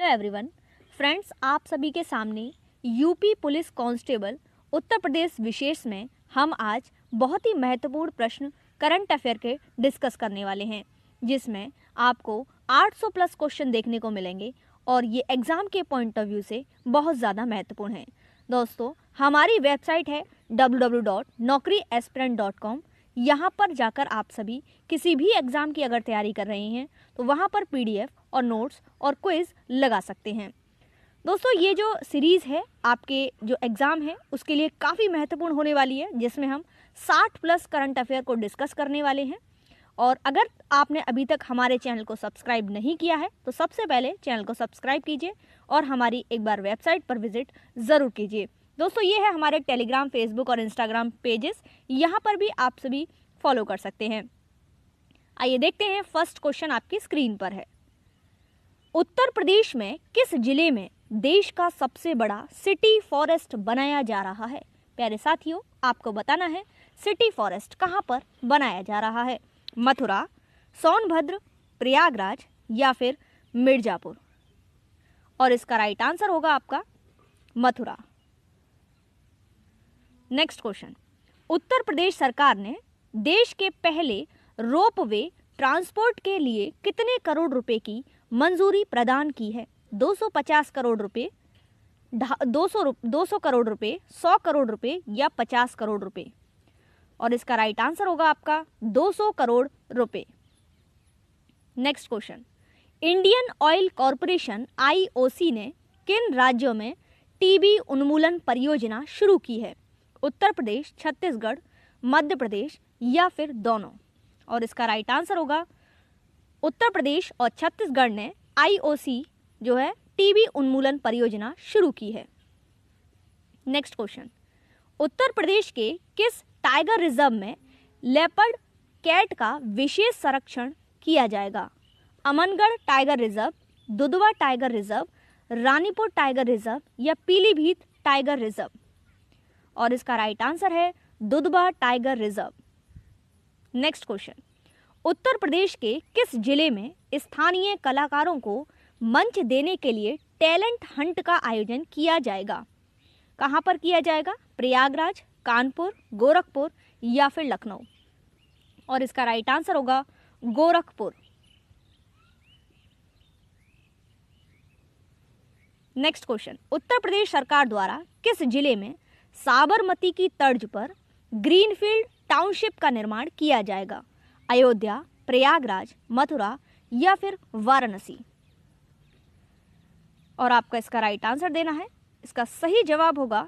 hello everyone friends आप सभी के सामने UP police constable Uttar Pradesh विशेष में हम आज बहुत ही महत्वपूर्ण प्रश्न करंट अफेयर के डिस्कस करने वाले हैं जिसमें आपको 800 प्लस क्वेश्चन देखने को मिलेंगे और ये एग्ज़ाम के पॉइंट ऑफ व्यू से बहुत ज़्यादा महत्वपूर्ण है दोस्तों हमारी वेबसाइट है डब्ल्यू यहाँ पर जाकर आप सभी किसी भी एग्ज़ाम की अगर तैयारी कर रहे हैं तो वहाँ पर पी और नोट्स और क्विज़ लगा सकते हैं दोस्तों ये जो सीरीज़ है आपके जो एग्ज़ाम है उसके लिए काफ़ी महत्वपूर्ण होने वाली है जिसमें हम 60 प्लस करंट अफेयर को डिस्कस करने वाले हैं और अगर आपने अभी तक हमारे चैनल को सब्सक्राइब नहीं किया है तो सबसे पहले चैनल को सब्सक्राइब कीजिए और हमारी एक बार वेबसाइट पर विज़िट ज़रूर कीजिए दोस्तों ये है हमारे टेलीग्राम फेसबुक और इंस्टाग्राम पेजेस यहाँ पर भी आप सभी फॉलो कर सकते हैं आइए देखते हैं फर्स्ट क्वेश्चन आपकी स्क्रीन पर है उत्तर प्रदेश में किस जिले में देश का सबसे बड़ा सिटी फॉरेस्ट बनाया जा रहा है प्यारे साथियों आपको बताना है सिटी फॉरेस्ट कहाँ पर बनाया जा रहा है मथुरा सोनभद्र प्रयागराज या फिर मिर्जापुर और इसका राइट आंसर होगा आपका मथुरा नेक्स्ट क्वेश्चन उत्तर प्रदेश सरकार ने देश के पहले रोप वे ट्रांसपोर्ट के लिए कितने करोड़ रुपए की मंजूरी प्रदान की है 250 करोड़ रुपए 200 दो सौ करोड़ रुपए 100 करोड़ रुपए या 50 करोड़ रुपए और इसका राइट आंसर होगा आपका 200 करोड़ रुपए next question Indian Oil Corporation IOC ने किन राज्यों में टीबी उन्मूलन परियोजना शुरू की है उत्तर प्रदेश छत्तीसगढ़ मध्य प्रदेश या फिर दोनों और इसका राइट आंसर होगा उत्तर प्रदेश और छत्तीसगढ़ ने आईओसी जो है टीबी उन्मूलन परियोजना शुरू की है नेक्स्ट क्वेश्चन उत्तर प्रदेश के किस टाइगर रिजर्व में लेपर्ड कैट का विशेष संरक्षण किया जाएगा Amangarh tiger reserve Dudhwa tiger reserve Ranipur tiger reserve या पीलीभीत टाइगर रिजर्व और इसका राइट आंसर है Dudhwa tiger reserve next question Uttar Pradesh के किस जिले में स्थानीय कलाकारों को मंच देने के लिए टैलेंट हंट का आयोजन किया जाएगा कहां पर किया जाएगा प्रयागराज कानपुर गोरखपुर या फिर लखनऊ और इसका राइट आंसर होगा गोरखपुर नेक्स्ट क्वेश्चन उत्तर प्रदेश सरकार द्वारा किस जिले में साबरमती की तर्ज पर ग्रीनफील्ड टाउनशिप का निर्माण किया जाएगा अयोध्या प्रयागराज मथुरा या फिर वाराणसी और आपका इसका राइट आंसर देना है इसका सही जवाब होगा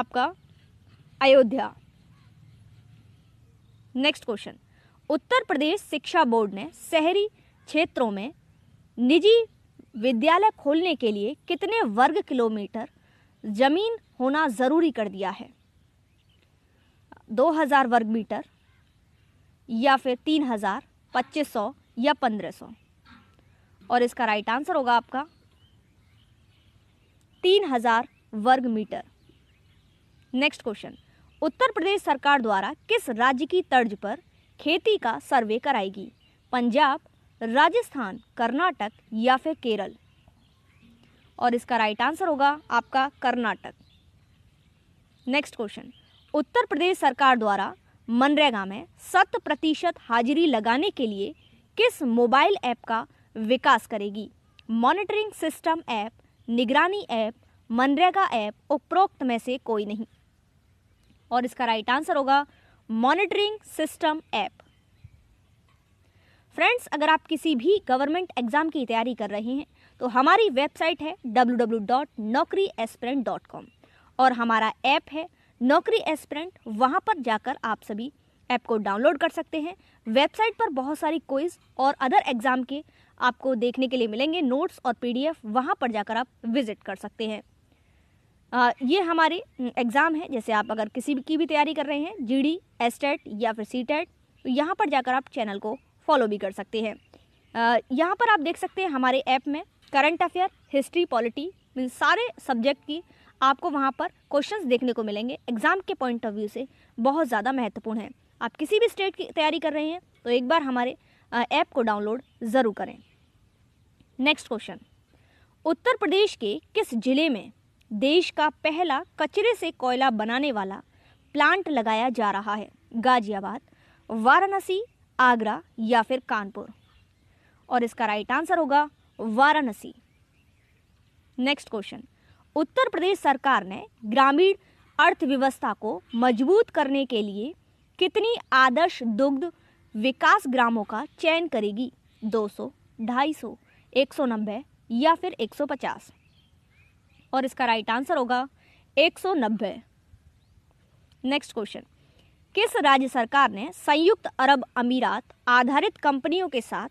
आपका अयोध्या नेक्स्ट क्वेश्चन उत्तर प्रदेश शिक्षा बोर्ड ने शहरी क्षेत्रों में निजी विद्यालय खोलने के लिए कितने वर्ग किलोमीटर ज़मीन होना ज़रूरी कर दिया है 2000 वर्ग मीटर या फिर 3000, 2500 या 1500 और इसका राइट आंसर होगा आपका 3000 वर्ग metre next question Uttar Pradesh सरकार द्वारा किस राज्य की तर्ज पर खेती का सर्वे कराएगी पंजाब राजस्थान कर्नाटक या फिर केरल और इसका राइट आंसर होगा आपका कर्नाटक नेक्स्ट क्वेश्चन उत्तर प्रदेश सरकार द्वारा मनरेगा में शत प्रतिशत हाजिरी लगाने के लिए किस मोबाइल ऐप का विकास करेगी मॉनिटरिंग सिस्टम ऐप निगरानी ऐप मनरेगा ऐप उपरोक्त में से कोई नहीं और इसका राइट आंसर होगा मॉनिटरिंग सिस्टम ऐप फ्रेंड्स अगर आप किसी भी गवर्नमेंट एग्ज़ाम की तैयारी कर रहे हैं तो हमारी वेबसाइट है डब्ल्यू और हमारा ऐप है नौकरी एस्परेंट वहाँ पर जाकर आप सभी ऐप को डाउनलोड कर सकते हैं वेबसाइट पर बहुत सारी क्विज और अदर एग्ज़ाम के आपको देखने के लिए मिलेंगे नोट्स और पीडीएफ वहाँ पर जाकर आप विज़िट कर सकते हैं आ, ये हमारे एग्ज़ाम है जैसे आप अगर किसी की भी तैयारी कर रहे हैं जी डी e या फिर सी टेट e तो यहाँ पर जाकर आप चैनल को फॉलो भी कर सकते हैं यहाँ पर आप देख सकते हैं हमारे ऐप में करंट अफेयर हिस्ट्री पॉलिटी इन सारे सब्जेक्ट की आपको वहाँ पर क्वेश्चंस देखने को मिलेंगे एग्ज़ाम के पॉइंट ऑफ व्यू से बहुत ज़्यादा महत्वपूर्ण है आप किसी भी स्टेट की तैयारी कर रहे हैं तो एक बार हमारे ऐप को डाउनलोड ज़रूर करें नेक्स्ट क्वेश्चन उत्तर प्रदेश के किस जिले में देश का पहला कचरे से कोयला बनाने वाला प्लांट लगाया जा रहा है गाजियाबाद वाराणसी आगरा या फिर कानपुर और इसका राइट आंसर होगा वाराणसी नेक्स्ट क्वेश्चन उत्तर प्रदेश सरकार ने ग्रामीण अर्थव्यवस्था को मजबूत करने के लिए कितनी आदर्श दुग्ध विकास ग्रामों का चयन करेगी 200, 250, 190 या फिर 150 और इसका राइट आंसर होगा 190 नेक्स्ट क्वेश्चन किस राज्य सरकार ने संयुक्त अरब अमीरात आधारित कंपनियों के साथ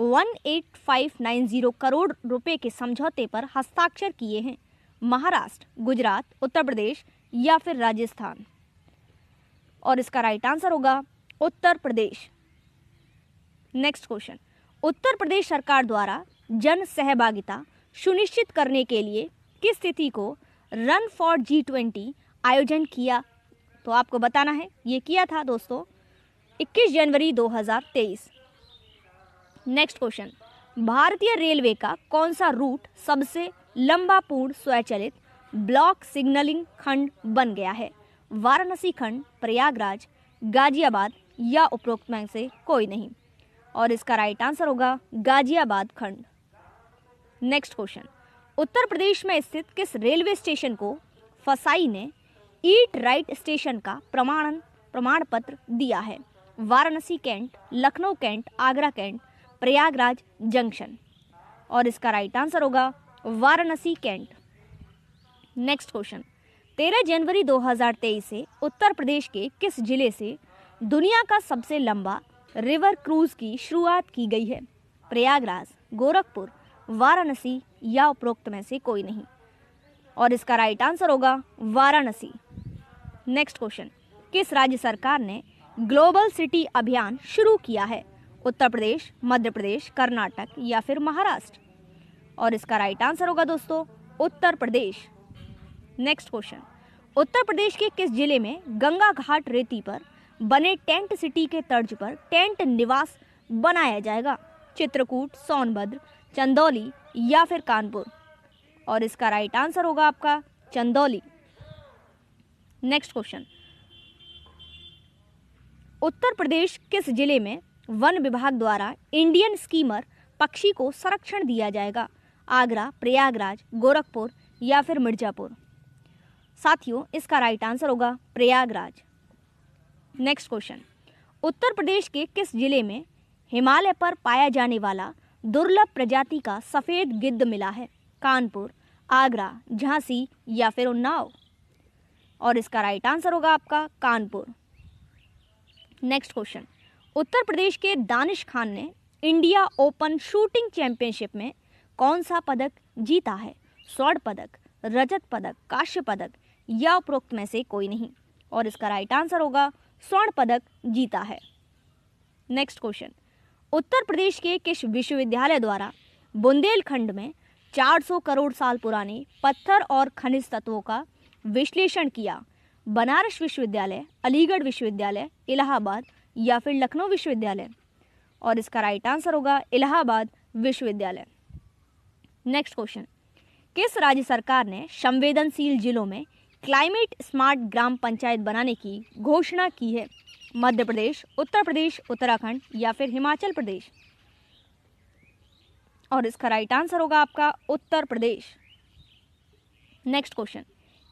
18590 करोड़ रुपए के समझौते पर हस्ताक्षर किए हैं महाराष्ट्र गुजरात उत्तर प्रदेश या फिर राजस्थान और इसका राइट आंसर होगा उत्तर प्रदेश नेक्स्ट क्वेश्चन उत्तर प्रदेश सरकार द्वारा जन सहभागिता सुनिश्चित करने के लिए किस तिथि को रन फॉर जी ट्वेंटी आयोजन किया तो आपको बताना है ये किया था दोस्तों 21 जनवरी नेक्स्ट क्वेश्चन भारतीय रेलवे का कौन सा रूट सबसे लंबा पूर्ण स्वचालित ब्लॉक सिग्नलिंग खंड बन गया है वाराणसी खंड प्रयागराज गाजियाबाद या उपरोक्त में से कोई नहीं और इसका राइट आंसर होगा गाजियाबाद खंड नेक्स्ट क्वेश्चन उत्तर प्रदेश में स्थित किस रेलवे स्टेशन को फसाई ने ईट राइट स्टेशन का प्रमाणन प्रमाण पत्र दिया है Varanasi cantt Lucknow cantt Agra cantt Prayagraj junction और इसका राइट आंसर होगा वाराणसी कैंट नेक्स्ट क्वेश्चन तेरह जनवरी 2023 से उत्तर प्रदेश के किस जिले से दुनिया का सबसे लंबा रिवर क्रूज की शुरुआत की गई है प्रयागराज गोरखपुर वाराणसी या उपरोक्त में से कोई नहीं और इसका राइट आंसर होगा वाराणसी नेक्स्ट क्वेश्चन किस राज्य सरकार ने ग्लोबल सिटी अभियान शुरू किया है उत्तर प्रदेश मध्य प्रदेश कर्नाटक या फिर महाराष्ट्र और इसका राइट आंसर होगा दोस्तों उत्तर प्रदेश नेक्स्ट क्वेश्चन उत्तर प्रदेश के किस जिले में गंगा घाट रेती पर बने टेंट सिटी के तर्ज पर टेंट निवास बनाया जाएगा चित्रकूट सोनभद्र चंदौली या फिर कानपुर और इसका राइट आंसर होगा आपका चंदौली नेक्स्ट क्वेश्चन उत्तर प्रदेश किस जिले में वन विभाग द्वारा इंडियन स्कीमर पक्षी को संरक्षण दिया जाएगा आगरा प्रयागराज गोरखपुर या फिर मिर्जापुर साथियों इसका राइट आंसर होगा प्रयागराज नेक्स्ट क्वेश्चन उत्तर प्रदेश के किस जिले में हिमालय पर पाया जाने वाला दुर्लभ प्रजाति का सफ़ेद गिद्ध मिला है कानपुर आगरा झांसी या फिर उन्नाव और इसका राइट आंसर होगा आपका कानपुर नेक्स्ट क्वेश्चन उत्तर प्रदेश के दानिश खान ने इंडिया ओपन शूटिंग चैंपियनशिप में कौन सा पदक जीता है स्वर्ण पदक रजत पदक काश्य पदक या उपरोक्त में से कोई नहीं और इसका राइट आंसर होगा स्वर्ण पदक जीता है नेक्स्ट क्वेश्चन उत्तर प्रदेश के किस विश्वविद्यालय द्वारा बुंदेलखंड में 400 करोड़ साल पुराने पत्थर और खनिज तत्वों का विश्लेषण किया बनारस विश्वविद्यालय अलीगढ़ विश्वविद्यालय इलाहाबाद या फिर लखनऊ विश्वविद्यालय और इसका राइट आंसर होगा इलाहाबाद विश्वविद्यालय नेक्स्ट क्वेश्चन किस राज्य सरकार ने संवेदनशील जिलों में क्लाइमेट स्मार्ट ग्राम पंचायत बनाने की घोषणा की है मध्य प्रदेश उत्तर प्रदेश उत्तराखंड या फिर हिमाचल प्रदेश और इसका राइट आंसर होगा आपका उत्तर प्रदेश नेक्स्ट क्वेश्चन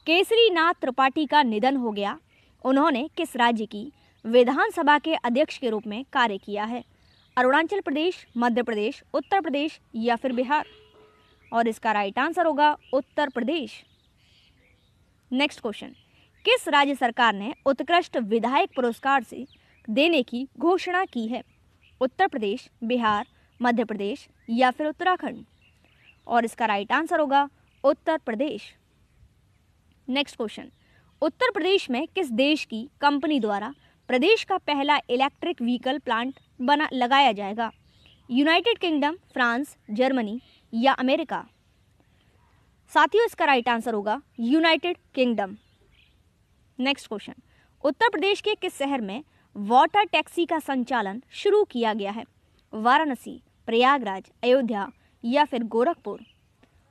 केसरी नाथ त्रिपाठी का निधन हो गया उन्होंने किस राज्य की विधानसभा के अध्यक्ष के रूप में कार्य किया है अरुणाचल प्रदेश मध्य प्रदेश उत्तर प्रदेश या फिर बिहार और इसका राइट आंसर होगा उत्तर प्रदेश नेक्स्ट क्वेश्चन किस राज्य सरकार ने उत्कृष्ट विधायक पुरस्कार से देने की घोषणा की है उत्तर प्रदेश बिहार मध्य प्रदेश या फिर उत्तराखंड और इसका राइट आंसर होगा उत्तर प्रदेश नेक्स्ट क्वेश्चन उत्तर प्रदेश में किस देश की कंपनी द्वारा प्रदेश का पहला इलेक्ट्रिक व्हीकल प्लांट बना लगाया जाएगा यूनाइटेड किंगडम फ्रांस जर्मनी या अमेरिका साथियों इसका राइट आंसर होगा United Kingdom next question Uttar Pradesh के किस शहर में वाटर टैक्सी का संचालन शुरू किया गया है वाराणसी प्रयागराज अयोध्या या फिर गोरखपुर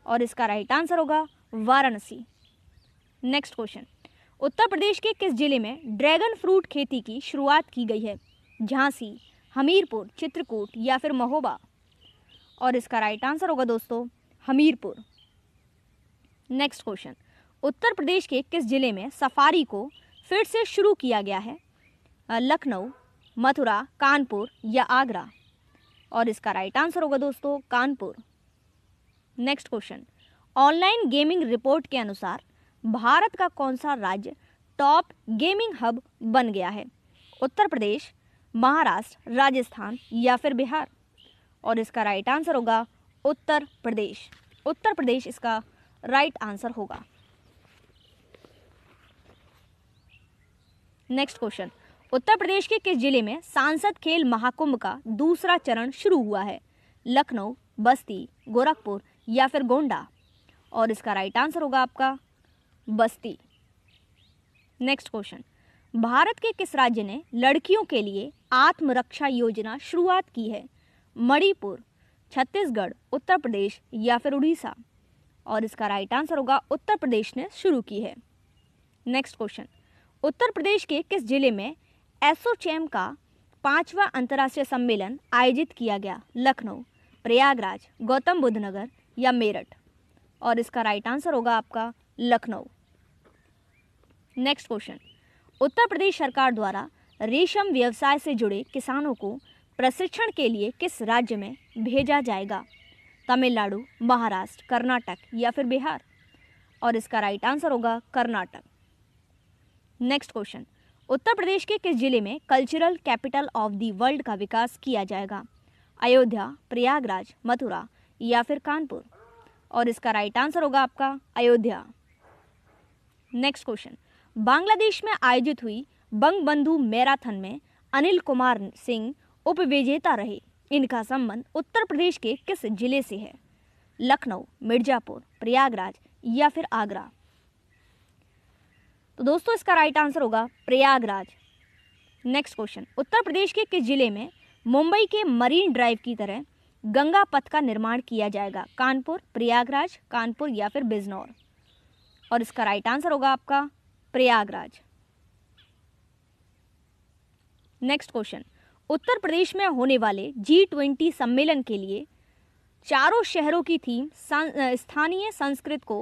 और इसका राइट आंसर होगा वाराणसी नेक्स्ट क्वेश्चन उत्तर प्रदेश के किस जिले में ड्रैगन फ्रूट खेती की शुरुआत की गई है झांसी हमीरपुर चित्रकूट या फिर महोबा और इसका राइट आंसर होगा दोस्तों हमीरपुर नेक्स्ट क्वेश्चन उत्तर प्रदेश के किस जिले में सफारी को फिर से शुरू किया गया है लखनऊ मथुरा कानपुर या आगरा और इसका राइट आंसर होगा दोस्तों Kanpur next question online gaming report के अनुसार भारत का कौन सा राज्य टॉप गेमिंग हब बन गया है उत्तर प्रदेश महाराष्ट्र राजस्थान या फिर बिहार और इसका राइट आंसर होगा उत्तर प्रदेश उत्तर प्रदेश इसका राइट आंसर होगा नेक्स्ट क्वेश्चन उत्तर प्रदेश के किस जिले में सांसद खेल महाकुंभ का दूसरा चरण शुरू हुआ है लखनऊ बस्ती गोरखपुर या फिर गोंडा और इसका राइट आंसर होगा आपका बस्ती नेक्स्ट क्वेश्चन भारत के किस राज्य ने लड़कियों के लिए आत्मरक्षा योजना शुरुआत की है मणिपुर छत्तीसगढ़ उत्तर प्रदेश या फिर उड़ीसा और इसका राइट आंसर होगा उत्तर प्रदेश ने शुरू की है नेक्स्ट क्वेश्चन उत्तर प्रदेश के किस जिले में एसोचैम का पांचवा अंतर्राष्ट्रीय सम्मेलन आयोजित किया गया लखनऊ प्रयागराज गौतम बुद्ध नगर या मेरठ और इसका राइट आंसर होगा आपका लखनऊ नेक्स्ट क्वेश्चन उत्तर प्रदेश सरकार द्वारा रेशम व्यवसाय से जुड़े किसानों को प्रशिक्षण के लिए किस राज्य में भेजा जाएगा तमिलनाडु महाराष्ट्र कर्नाटक या फिर बिहार और इसका राइट आंसर होगा कर्नाटक नेक्स्ट क्वेश्चन उत्तर प्रदेश के किस जिले में cultural capital of the world का विकास किया जाएगा अयोध्या प्रयागराज मथुरा या फिर कानपुर और इसका राइट आंसर होगा आपका अयोध्या नेक्स्ट क्वेश्चन बांग्लादेश में आयोजित हुई बंगबंधु मैराथन में अनिल कुमार सिंह विजेता रहे इनका संबंध उत्तर प्रदेश के किस जिले से है लखनऊ मिर्जापुर प्रयागराज या फिर आगरा तो दोस्तों इसका राइट आंसर होगा प्रयागराज नेक्स्ट क्वेश्चन उत्तर प्रदेश के किस जिले में मुंबई के मरीन ड्राइव की तरह गंगा पथ का निर्माण किया जाएगा कानपुर प्रयागराज कानपुर या फिर बिजनौर और इसका राइट आंसर होगा आपका प्रयागराज नेक्स्ट क्वेश्चन उत्तर प्रदेश में होने वाले जी ट्वेंटी सम्मेलन के लिए चारों शहरों की थीम स्थानीय संस्कृत को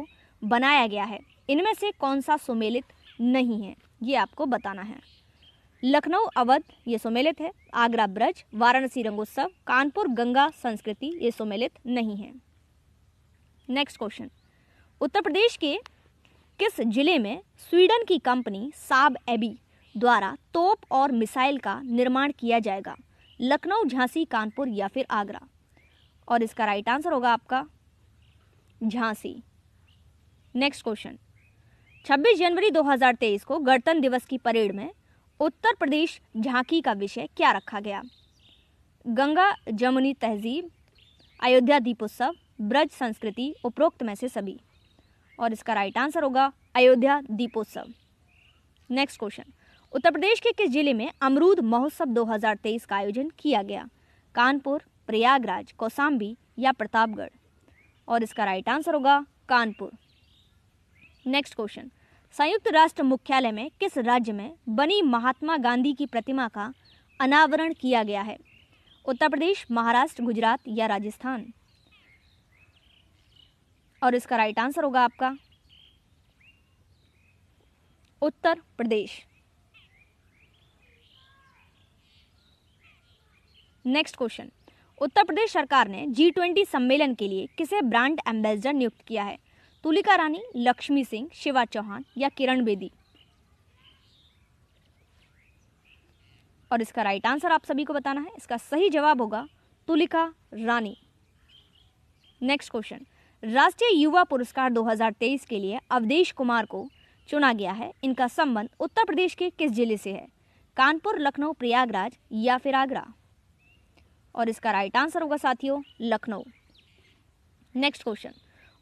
बनाया गया है इनमें से कौन सा सुमेलित नहीं है ये आपको बताना है लखनऊ अवध ये सुमेलित है आगरा ब्रज वाराणसी रंगोत्सव कानपुर गंगा संस्कृति ये सुमेलित नहीं है नेक्स्ट क्वेश्चन उत्तर प्रदेश के किस जिले में स्वीडन की कंपनी साब एबी द्वारा तोप और मिसाइल का निर्माण किया जाएगा लखनऊ झांसी कानपुर या फिर आगरा और इसका राइट आंसर होगा आपका झांसी नेक्स्ट क्वेश्चन 26 जनवरी 2023 को गणतंत्र दिवस की परेड में उत्तर प्रदेश झांकी का विषय क्या रखा गया गंगा जमुनी तहजीब अयोध्या दीपोत्सव ब्रज संस्कृति उपरोक्त में से सभी और इसका राइट आंसर होगा अयोध्या दीपोत्सव नेक्स्ट क्वेश्चन उत्तर प्रदेश के किस जिले में अमरूद महोत्सव 2023 का आयोजन किया गया कानपुर प्रयागराज कौसाम्बी या प्रतापगढ़ और इसका राइट आंसर होगा कानपुर नेक्स्ट क्वेश्चन संयुक्त राष्ट्र मुख्यालय में किस राज्य में बनी महात्मा गांधी की प्रतिमा का अनावरण किया गया है उत्तर प्रदेश महाराष्ट्र गुजरात या राजस्थान और इसका राइट आंसर होगा आपका उत्तर प्रदेश नेक्स्ट क्वेश्चन उत्तर प्रदेश सरकार ने जी ट्वेंटी सम्मेलन के लिए किसे ब्रांड एम्बेसडर नियुक्त किया है तुलिका रानी लक्ष्मी सिंह शिवा चौहान या किरण बेदी और इसका राइट आंसर आप सभी को बताना है इसका सही जवाब होगा तुलिका रानी नेक्स्ट क्वेश्चन राष्ट्रीय युवा पुरस्कार 2023 के लिए अवधेश कुमार को चुना गया है इनका संबंध उत्तर प्रदेश के किस जिले से है कानपुर लखनऊ प्रयागराज या फिर आगरा और इसका राइट आंसर होगा साथियों लखनऊ नेक्स्ट क्वेश्चन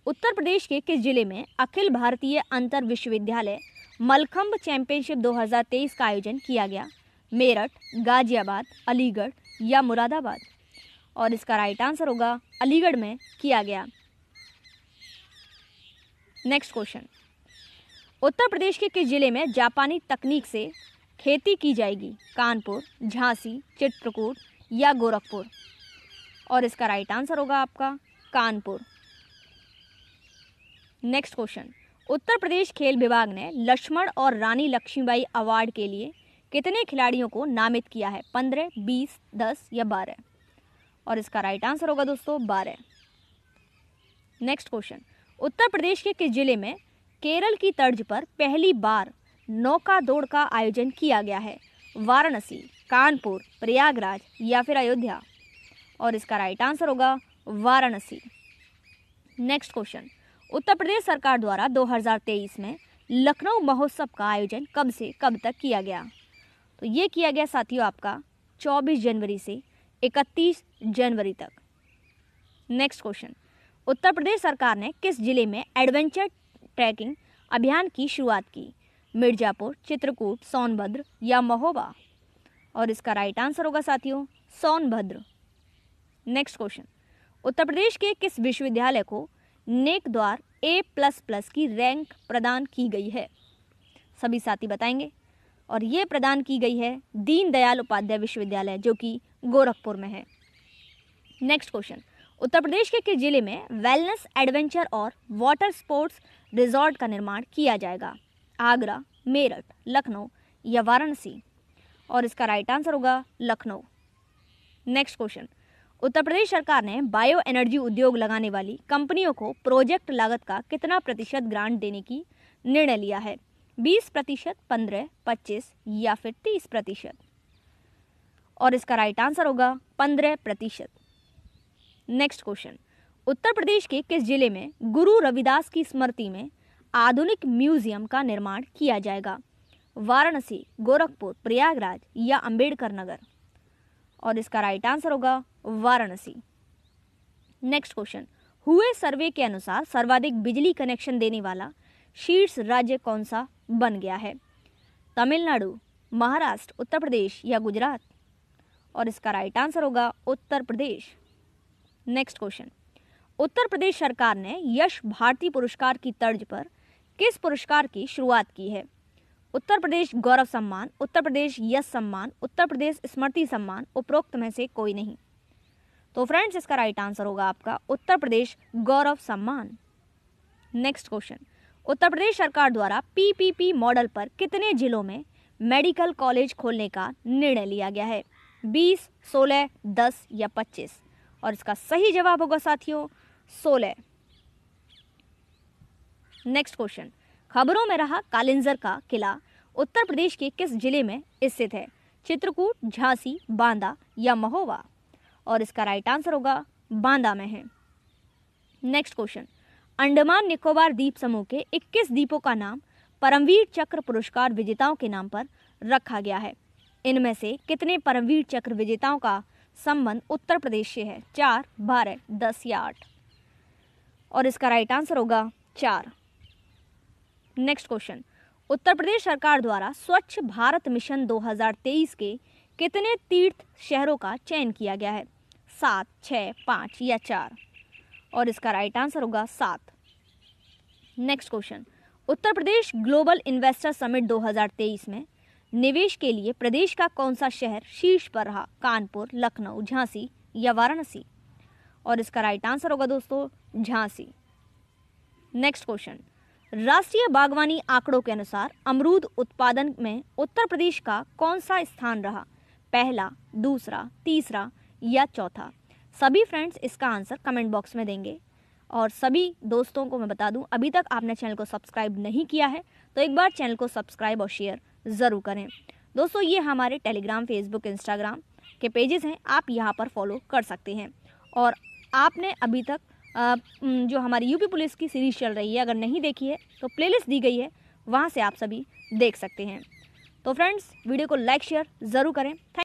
उत्तर प्रदेश के किस जिले में अखिल भारतीय अंतर विश्वविद्यालय मलखम्ब चैंपियनशिप 2023 का आयोजन किया गया मेरठ गाजियाबाद अलीगढ़ या मुरादाबाद और इसका राइट आंसर होगा अलीगढ़ में किया गया नेक्स्ट क्वेश्चन उत्तर प्रदेश के किस जिले में जापानी तकनीक से खेती की जाएगी कानपुर झांसी चित्रकूट या गोरखपुर और इसका राइट आंसर होगा आपका कानपुर नेक्स्ट क्वेश्चन उत्तर प्रदेश खेल विभाग ने लक्ष्मण और रानी लक्ष्मीबाई अवार्ड के लिए कितने खिलाड़ियों को नामित किया है पंद्रह बीस दस या बारह और इसका राइट आंसर होगा दोस्तों बारह नेक्स्ट क्वेश्चन उत्तर प्रदेश के किस जिले में केरल की तर्ज पर पहली बार नौका दौड़ का आयोजन किया गया है वाराणसी कानपुर प्रयागराज या फिर अयोध्या और इसका राइट आंसर होगा वाराणसी नेक्स्ट क्वेश्चन उत्तर प्रदेश सरकार द्वारा 2023 में लखनऊ महोत्सव का आयोजन कब से कब तक किया गया तो ये किया गया साथियों आपका 24 जनवरी से 31 जनवरी तक नेक्स्ट क्वेश्चन उत्तर प्रदेश सरकार ने किस जिले में एडवेंचर ट्रैकिंग अभियान की शुरुआत की मिर्जापुर चित्रकूट सोनभद्र या महोबा और इसका राइट आंसर होगा साथियों सोनभद्र नेक्स्ट क्वेश्चन उत्तर प्रदेश के किस विश्वविद्यालय को नेक द्वार ए प्लस प्लस की रैंक प्रदान की गई है सभी साथी बताएंगे और ये प्रदान की गई है दीनदयाल उपाध्याय विश्वविद्यालय जो कि गोरखपुर में है नेक्स्ट क्वेश्चन उत्तर प्रदेश के किस जिले में वेलनेस एडवेंचर और वाटर स्पोर्ट्स रिजॉर्ट का निर्माण किया जाएगा आगरा मेरठ लखनऊ या वाराणसी और इसका राइट आंसर होगा लखनऊ नेक्स्ट क्वेश्चन उत्तर प्रदेश सरकार ने बायो एनर्जी उद्योग लगाने वाली कंपनियों को प्रोजेक्ट लागत का कितना प्रतिशत ग्रांट देने की निर्णय लिया है 20 प्रतिशत पंद्रह पच्चीस या फिर 30 प्रतिशत और इसका राइट आंसर होगा पंद्रह प्रतिशत नेक्स्ट क्वेश्चन उत्तर प्रदेश के किस जिले में गुरु रविदास की स्मृति में आधुनिक म्यूजियम का निर्माण किया जाएगा वाराणसी गोरखपुर प्रयागराज या अंबेडकर नगर और इसका राइट आंसर होगा वाराणसी नेक्स्ट क्वेश्चन हुए सर्वे के अनुसार सर्वाधिक बिजली कनेक्शन देने वाला शीर्ष राज्य कौन सा बन गया है तमिलनाडु महाराष्ट्र उत्तर प्रदेश या गुजरात और इसका राइट आंसर होगा उत्तर प्रदेश नेक्स्ट क्वेश्चन उत्तर प्रदेश सरकार ने यश भारती पुरस्कार की तर्ज पर किस पुरस्कार की शुरुआत की है उत्तर प्रदेश गौरव सम्मान उत्तर प्रदेश यश सम्मान उत्तर प्रदेश स्मृति सम्मान उपरोक्त में से कोई नहीं तो फ्रेंड्स इसका राइट आंसर होगा आपका उत्तर प्रदेश गौरव सम्मान नेक्स्ट क्वेश्चन उत्तर प्रदेश सरकार द्वारा पीपीपी मॉडल पर कितने जिलों में मेडिकल कॉलेज खोलने का निर्णय लिया गया है बीस सोलह दस या पच्चीस और इसका सही जवाब होगा साथियों सोलह नेक्स्ट क्वेश्चन खबरों में रहा कालिंजर का किला उत्तर प्रदेश के किस जिले में स्थित है चित्रकूट झांसी बांदा या महोवा और इसका राइट आंसर होगा बांदा में है नेक्स्ट क्वेश्चन अंडमान निकोबार द्वीप समूह के 21 द्वीपों का नाम परमवीर चक्र पुरस्कार विजेताओं के नाम पर रखा गया है इनमें से कितने परमवीर चक्र विजेताओं का संबंध उत्तर प्रदेश से है चार बारह दस या आठ और इसका राइट आंसर होगा चार नेक्स्ट क्वेश्चन उत्तर प्रदेश सरकार द्वारा स्वच्छ भारत मिशन 2023 के कितने तीर्थ शहरों का चयन किया गया है सात छः पाँच या चार और इसका राइट आंसर होगा सात next question Uttar Pradesh global investor summit 2023 में निवेश के लिए प्रदेश का कौन सा शहर शीर्ष पर रहा कानपुर लखनऊ झांसी या वाराणसी और इसका राइट आंसर होगा दोस्तों झांसी नेक्स्ट क्वेश्चन राष्ट्रीय बागवानी आंकड़ों के अनुसार अमरूद उत्पादन में उत्तर प्रदेश का कौन सा स्थान रहा पहला दूसरा तीसरा या चौथा सभी फ्रेंड्स इसका आंसर कमेंट बॉक्स में देंगे और सभी दोस्तों को मैं बता दूं अभी तक आपने चैनल को सब्सक्राइब नहीं किया है तो एक बार चैनल को सब्सक्राइब और शेयर ज़रूर करें दोस्तों ये हमारे टेलीग्राम फेसबुक इंस्टाग्राम के पेजेस हैं आप यहाँ पर फॉलो कर सकते हैं और आपने अभी तक जो हमारी यूपी पुलिस की सीरीज़ चल रही है अगर नहीं देखी है तो प्लेलिस्ट दी गई है वहाँ से आप सभी देख सकते हैं तो फ्रेंड्स वीडियो को लाइक शेयर ज़रूर करें थैंक